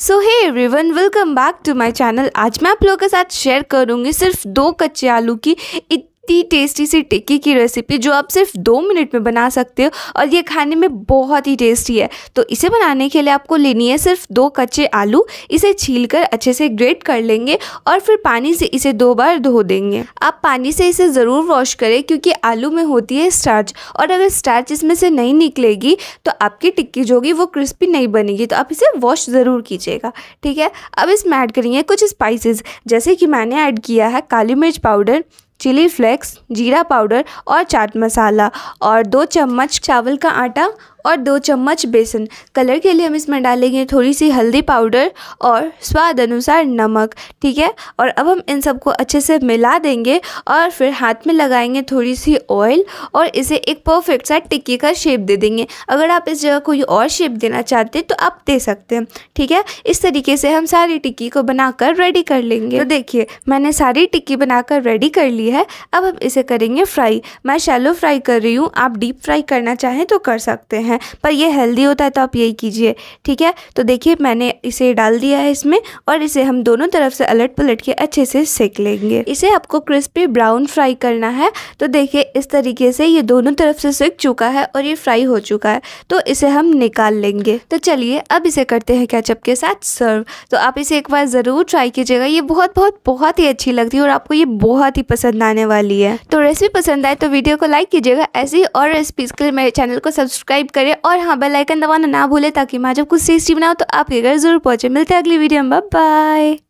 so hey everyone welcome back to my channel आज मैं आप लोगों के साथ शेयर करूंगी सिर्फ दो कच्चे आलू की इतनी टेस्टी सी टिक्की की रेसिपी जो आप सिर्फ दो मिनट में बना सकते हो और ये खाने में बहुत ही टेस्टी है तो इसे बनाने के लिए आपको लेनी है सिर्फ दो कच्चे आलू इसे छील कर अच्छे से ग्रेट कर लेंगे और फिर पानी से इसे दो बार धो देंगे आप पानी से इसे ज़रूर वॉश करें क्योंकि आलू में होती है स्टार्च और अगर स्टार्च इसमें से नहीं निकलेगी तो आपकी टिक्की जो होगी वो क्रिस्पी नहीं बनेगी तो आप इसे वॉश ज़रूर कीजिएगा ठीक है अब इसमें ऐड करेंगे कुछ स्पाइसेस जैसे कि मैंने ऐड किया है काली मिर्च पाउडर चिली फ्लेक्स जीरा पाउडर और चाट मसाला और दो चम्मच चावल का आटा और दो चम्मच बेसन कलर के लिए हम इसमें डालेंगे थोड़ी सी हल्दी पाउडर और स्वाद अनुसार नमक ठीक है और अब हम इन सबको अच्छे से मिला देंगे और फिर हाथ में लगाएंगे थोड़ी सी ऑयल और इसे एक परफेक्ट सा टिक्की का शेप दे देंगे अगर आप इस जगह कोई और शेप देना चाहते हैं तो आप दे सकते हैं ठीक है इस तरीके से हम सारी टिक्की को बनाकर रेडी कर लेंगे तो देखिए मैंने सारी टिक्की बनाकर रेडी कर ली है अब हम इसे करेंगे फ्राई मैं शैलो फ्राई कर रही हूँ आप डीप फ्राई करना चाहें तो कर सकते हैं है पर ये हेल्दी होता है तो आप यही कीजिए ठीक है तो देखिए मैंने इसे डाल दिया है इसमें और इसे हम दोनों तरफ से अलट पलट के अच्छे से सेक लेंगे इसे आपको क्रिस्पी ब्राउन फ्राई करना है तो देखिए इस तरीके से ये दोनों तरफ से सेक चुका है और ये फ्राई हो चुका है तो इसे हम निकाल लेंगे तो चलिए अब इसे करते हैं कैचअप के साथ सर्व तो आप इसे एक बार ज़रूर ट्राई कीजिएगा ये बहुत बहुत बहुत ही अच्छी लगती है और आपको ये बहुत ही पसंद आने वाली है तो रेसिपी पसंद आए तो वीडियो को लाइक कीजिएगा ऐसी और रेसिपीज़ के लिए मेरे चैनल को सब्सक्राइब करें और हाँ बेल आइकन दबाना ना भूलें ताकि मैं जब कुछ टेस्टी बनाऊँ तो आपके घर जरूर पहुँचे मिलते हैं अगली वीडियो में बाय